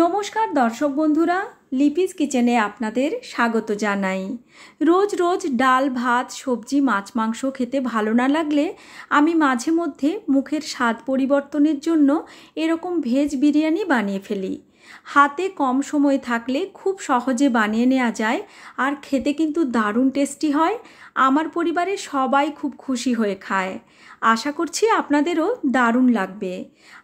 নমস্কার দর্শক বন্ধুরা লিপিস কিচেনে আপনাদের স্বাগত জানাই রোজ রোজ ডাল ভাত সবজি মাছ মাংস খেতে ভালো না লাগলে আমি মাঝে মধ্যে মুখের স্বাদ পরিবর্তনের জন্য এরকম ভেজ বিরিয়ানি বানিয়ে ফেলি হাতে কম সময় থাকলে খুব সহজে বানিয়ে নেওয়া যায় আর খেতে কিন্তু দারুণ টেস্টি হয় আমার পরিবারে সবাই খুব খুশি হয়ে খায় আশা করছি আপনাদেরও দারুণ লাগবে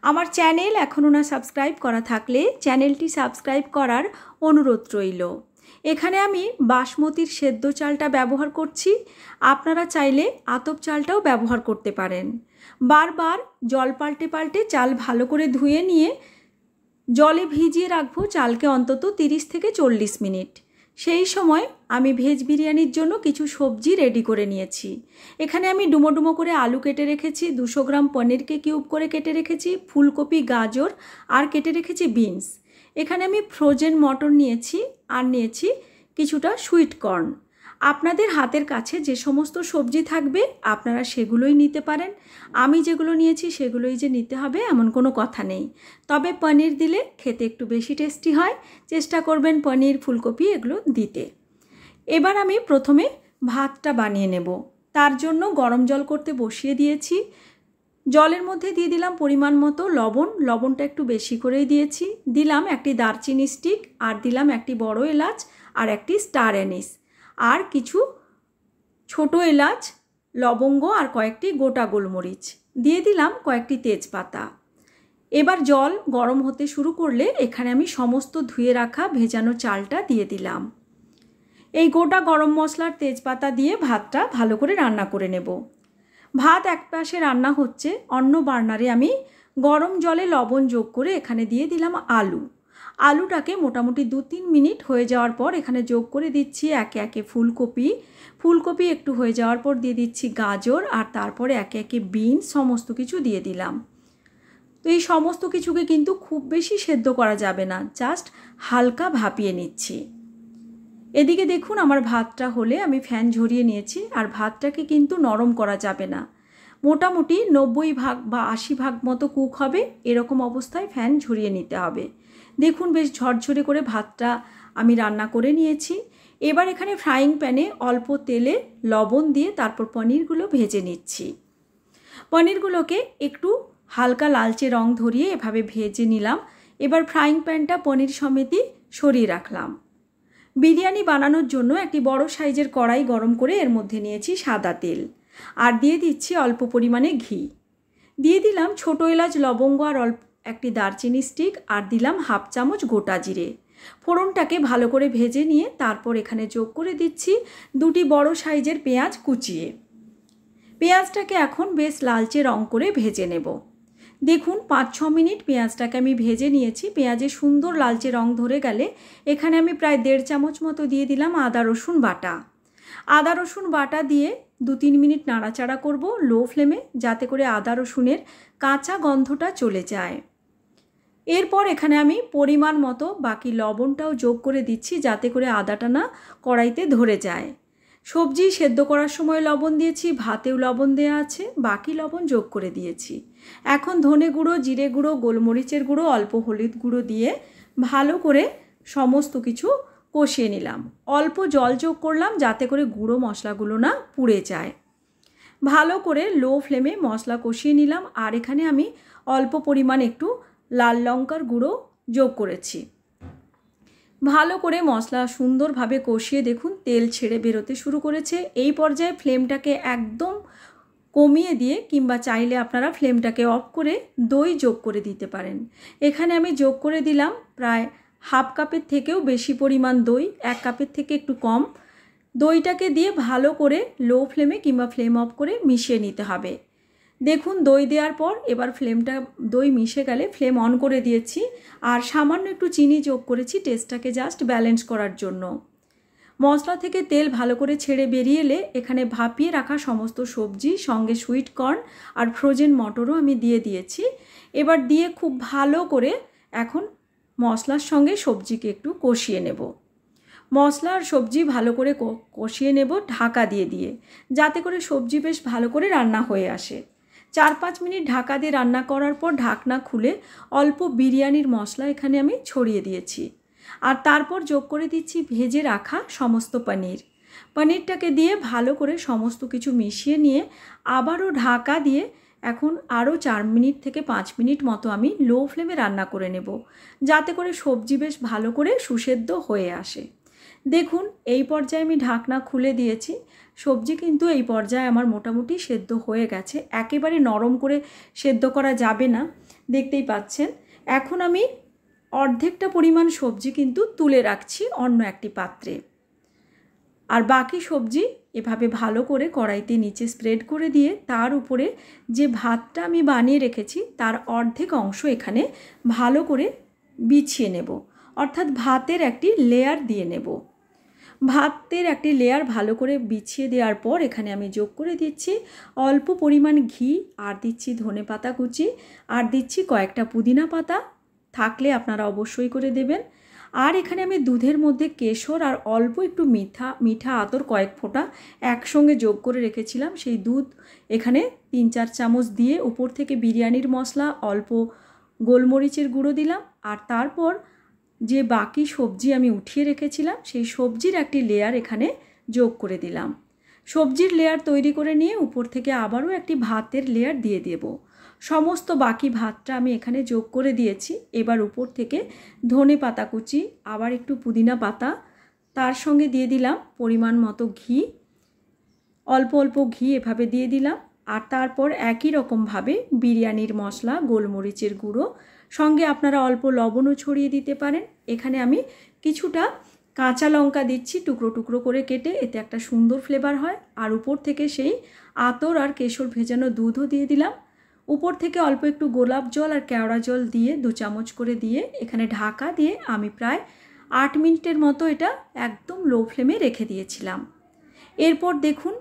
আমার চ্যানেল এখনও না সাবস্ক্রাইব করা থাকলে চ্যানেলটি সাবস্ক্রাইব করার অনুরোধ রইল এখানে আমি বাসমতির সেদ্ধ চালটা ব্যবহার করছি আপনারা চাইলে আতপ চালটাও ব্যবহার করতে পারেন বারবার জল পাল্টে পাল্টে চাল ভালো করে ধুয়ে নিয়ে জলে ভিজিয়ে রাখবো চালকে অন্তত তিরিশ থেকে চল্লিশ মিনিট সেই সময় আমি ভেজ বিরিয়ানির জন্য কিছু সবজি রেডি করে নিয়েছি এখানে আমি ডুমো ডুমো করে আলু কেটে রেখেছি দুশো গ্রাম পনিরকে কিউব করে কেটে রেখেছি ফুলকপি গাজর আর কেটে রেখেছি বিনস এখানে আমি ফ্রোজেন মটন নিয়েছি আর নিয়েছি কিছুটা সুইট কর্ন আপনাদের হাতের কাছে যে সমস্ত সবজি থাকবে আপনারা সেগুলোই নিতে পারেন আমি যেগুলো নিয়েছি সেগুলোই যে নিতে হবে এমন কোনো কথা নেই তবে পনির দিলে খেতে একটু বেশি টেস্টি হয় চেষ্টা করবেন পনির ফুলকপি এগুলো দিতে এবার আমি প্রথমে ভাতটা বানিয়ে নেব তার জন্য গরম জল করতে বসিয়ে দিয়েছি জলের মধ্যে দিয়ে দিলাম পরিমাণ মতো লবণ লবণটা একটু বেশি করেই দিয়েছি দিলাম একটি দারচিনি স্টিক আর দিলাম একটি বড় এলাচ আর একটি স্টার অ্যানিস আর কিছু ছোট এলাচ লবঙ্গ আর কয়েকটি গোটা গোলমরিচ দিয়ে দিলাম কয়েকটি তেজপাতা এবার জল গরম হতে শুরু করলে এখানে আমি সমস্ত ধুয়ে রাখা ভেজানো চালটা দিয়ে দিলাম এই গোটা গরম মশলার তেজপাতা দিয়ে ভাতটা ভালো করে রান্না করে নেব ভাত এক পাশে রান্না হচ্ছে অন্য বার্নারে আমি গরম জলে লবণ যোগ করে এখানে দিয়ে দিলাম আলু আলুটাকে মোটামুটি দু তিন মিনিট হয়ে যাওয়ার পর এখানে যোগ করে দিচ্ছি একে একে ফুলকপি ফুলকপি একটু হয়ে যাওয়ার পর দিয়ে দিচ্ছি গাজর আর তারপরে একে একে বিন সমস্ত কিছু দিয়ে দিলাম তো এই সমস্ত কিছুকে কিন্তু খুব বেশি সেদ্ধ করা যাবে না জাস্ট হালকা ভাপিয়ে নিচ্ছি এদিকে দেখুন আমার ভাতটা হলে আমি ফ্যান ঝরিয়ে নিয়েছি আর ভাতটাকে কিন্তু নরম করা যাবে না মোটামুটি নব্বই ভাগ বা আশি ভাগ মতো কুক হবে এরকম অবস্থায় ফ্যান ঝরিয়ে নিতে হবে দেখুন বেশ ঝরঝরে করে ভাতটা আমি রান্না করে নিয়েছি এবার এখানে ফ্রাইং প্যানে অল্প তেলে লবণ দিয়ে তারপর পনিরগুলো ভেজে নিচ্ছি পনিরগুলোকে একটু হালকা লালচে রং ধরিয়ে এভাবে ভেজে নিলাম এবার ফ্রাইং প্যানটা পনির সমেতই সরিয়ে রাখলাম বিরিয়ানি বানানোর জন্য একটি বড় সাইজের কড়াই গরম করে এর মধ্যে নিয়েছি সাদা তেল আর দিয়ে দিচ্ছি অল্প পরিমাণে ঘি দিয়ে দিলাম ছোটো এলাচ লবঙ্গ আর অল্প একটি দারচিনি স্টিক আর দিলাম হাফ চামচ গোটা জিরে ফোড়নটাকে ভালো করে ভেজে নিয়ে তারপর এখানে যোগ করে দিচ্ছি দুটি বড় সাইজের পেঁয়াজ কুচিয়ে পেঁয়াজটাকে এখন বেশ লালচে রং করে ভেজে নেব দেখুন পাঁচ ছ মিনিট পেঁয়াজটাকে আমি ভেজে নিয়েছি পেঁয়াজে সুন্দর লালচে রং ধরে গেলে এখানে আমি প্রায় দেড় চামচ মতো দিয়ে দিলাম আদা রসুন বাটা আদা রসুন বাটা দিয়ে দু তিন মিনিট নাড়াচাড়া করব লো ফ্লেমে যাতে করে আদা রসুনের কাঁচা গন্ধটা চলে যায় এরপর এখানে আমি পরিমাণ মতো বাকি লবণটাও যোগ করে দিচ্ছি যাতে করে আদাটা না কড়াইতে ধরে যায় সবজি সেদ্ধ করার সময় লবণ দিয়েছি ভাতেও লবণ দেওয়া আছে বাকি লবণ যোগ করে দিয়েছি এখন ধনে গুঁড়ো জিরে গুঁড়ো গোলমরিচের গুঁড়ো অল্প হলুদ গুঁড়ো দিয়ে ভালো করে সমস্ত কিছু কষিয়ে নিলাম অল্প জল যোগ করলাম যাতে করে গুঁড়ো মশলাগুলো না পুড়ে যায় ভালো করে লো ফ্লেমে মশলা কষিয়ে নিলাম আর এখানে আমি অল্প পরিমাণ একটু লাল লঙ্কার গুঁড়ো যোগ করেছি ভালো করে মশলা সুন্দরভাবে কষিয়ে দেখুন তেল ছেড়ে বেরোতে শুরু করেছে এই পর্যায়ে ফ্লেমটাকে একদম কমিয়ে দিয়ে কিংবা চাইলে আপনারা ফ্লেমটাকে অফ করে দই যোগ করে দিতে পারেন এখানে আমি যোগ করে দিলাম প্রায় হাফ কাপের থেকেও বেশি পরিমাণ দই এক কাপের থেকে একটু কম দইটাকে দিয়ে ভালো করে লো ফ্লেমে কিংবা ফ্লেম অফ করে মিশিয়ে নিতে হবে দেখুন দই দেওয়ার পর এবার ফ্লেমটা দই মিশে গেলে ফ্লেম অন করে দিয়েছি আর সামান্য একটু চিনি যোগ করেছি টেস্টটাকে জাস্ট ব্যালেন্স করার জন্য মশলা থেকে তেল ভালো করে ছেড়ে বেরিয়ে এলে এখানে ভাপিয়ে রাখা সমস্ত সবজি সঙ্গে সুইট কর্ন আর ফ্রোজেন মটরও আমি দিয়ে দিয়েছি এবার দিয়ে খুব ভালো করে এখন মশলার সঙ্গে সবজিকে একটু কষিয়ে নেব মশলা আর সবজি ভালো করে কষিয়ে নেব ঢাকা দিয়ে দিয়ে যাতে করে সবজি বেশ ভালো করে রান্না হয়ে আসে চার পাঁচ মিনিট ঢাকা দিয়ে রান্না করার পর ঢাকনা খুলে অল্প বিরিয়ানির মশলা এখানে আমি ছড়িয়ে দিয়েছি আর তারপর যোগ করে দিচ্ছি ভেজে রাখা সমস্ত পনির পনিরটাকে দিয়ে ভালো করে সমস্ত কিছু মিশিয়ে নিয়ে আবারও ঢাকা দিয়ে এখন আরও চার মিনিট থেকে পাঁচ মিনিট মতো আমি লো ফ্লেমে রান্না করে নেব যাতে করে সবজি বেশ ভালো করে সুসেদ্ধ হয়ে আসে দেখুন এই পর্যায়ে আমি ঢাকনা খুলে দিয়েছি সবজি কিন্তু এই পর্যায়ে আমার মোটামুটি সেদ্ধ হয়ে গেছে একেবারে নরম করে সেদ্ধ করা যাবে না দেখতেই পাচ্ছেন এখন আমি অর্ধেকটা পরিমাণ সবজি কিন্তু তুলে রাখছি অন্য একটি পাত্রে আর বাকি সবজি এভাবে ভালো করে কড়াইতে নিচে স্প্রেড করে দিয়ে তার উপরে যে ভাতটা আমি বানিয়ে রেখেছি তার অর্ধেক অংশ এখানে ভালো করে বিছিয়ে নেব অর্থাৎ ভাতের একটি লেয়ার দিয়ে নেব ভাতের একটি লেয়ার ভালো করে বিছিয়ে দেওয়ার পর এখানে আমি যোগ করে দিচ্ছি অল্প পরিমাণ ঘি আর দিচ্ছি ধনে পাতা কুচি আর দিচ্ছি কয়েকটা পুদিনা পাতা থাকলে আপনারা অবশ্যই করে দেবেন আর এখানে আমি দুধের মধ্যে কেশর আর অল্প একটু মিঠা মিঠা আতর কয়েক ফোঁটা একসঙ্গে যোগ করে রেখেছিলাম সেই দুধ এখানে তিন চার চামচ দিয়ে উপর থেকে বিরিয়ানির মশলা অল্প গোলমরিচের গুঁড়ো দিলাম আর তারপর যে বাকি সবজি আমি উঠিয়ে রেখেছিলাম সেই সবজির একটি লেয়ার এখানে যোগ করে দিলাম সবজির লেয়ার তৈরি করে নিয়ে উপর থেকে আবারও একটি ভাতের লেয়ার দিয়ে দেবো সমস্ত বাকি ভাতটা আমি এখানে যোগ করে দিয়েছি এবার উপর থেকে ধনে পাতা কুচি আবার একটু পুদিনা পাতা তার সঙ্গে দিয়ে দিলাম পরিমাণ মতো ঘি অল্প অল্প ঘি এভাবে দিয়ে দিলাম আর তারপর একই রকমভাবে বিরিয়ানির মশলা গোলমরিচের গুঁড়ো সঙ্গে আপনারা অল্প লবণও ছড়িয়ে দিতে পারেন এখানে আমি কিছুটা কাঁচা লঙ্কা দিচ্ছি টুকরো টুকরো করে কেটে এতে একটা সুন্দর ফ্লেভার হয় আর উপর থেকে সেই আতর আর কেশর ভেজানো দুধও দিয়ে দিলাম উপর থেকে অল্প একটু গোলাপ জল আর কেওড়া জল দিয়ে দু চামচ করে দিয়ে এখানে ঢাকা দিয়ে আমি প্রায় আট মিনিটের মতো এটা একদম লো ফ্লেমে রেখে দিয়েছিলাম এরপর দেখুন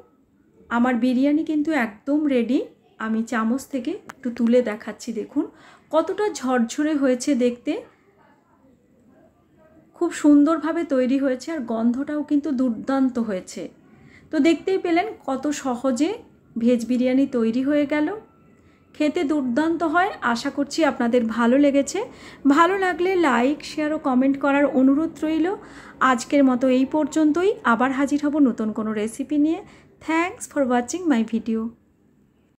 আমার বিরিয়ানি কিন্তু একদম রেডি আমি চামচ থেকে একটু তুলে দেখাচ্ছি দেখুন কতটা ঝরঝরে হয়েছে দেখতে খুব সুন্দরভাবে তৈরি হয়েছে আর গন্ধটাও কিন্তু দুর্দান্ত হয়েছে তো দেখতেই পেলেন কত সহজে ভেজ বিরিয়ানি তৈরি হয়ে গেল খেতে দুর্দান্ত হয় আশা করছি আপনাদের ভালো লেগেছে ভালো লাগলে লাইক শেয়ার ও কমেন্ট করার অনুরোধ রইল আজকের মতো এই পর্যন্তই আবার হাজির হব নতুন কোনো রেসিপি নিয়ে thanks for watching my video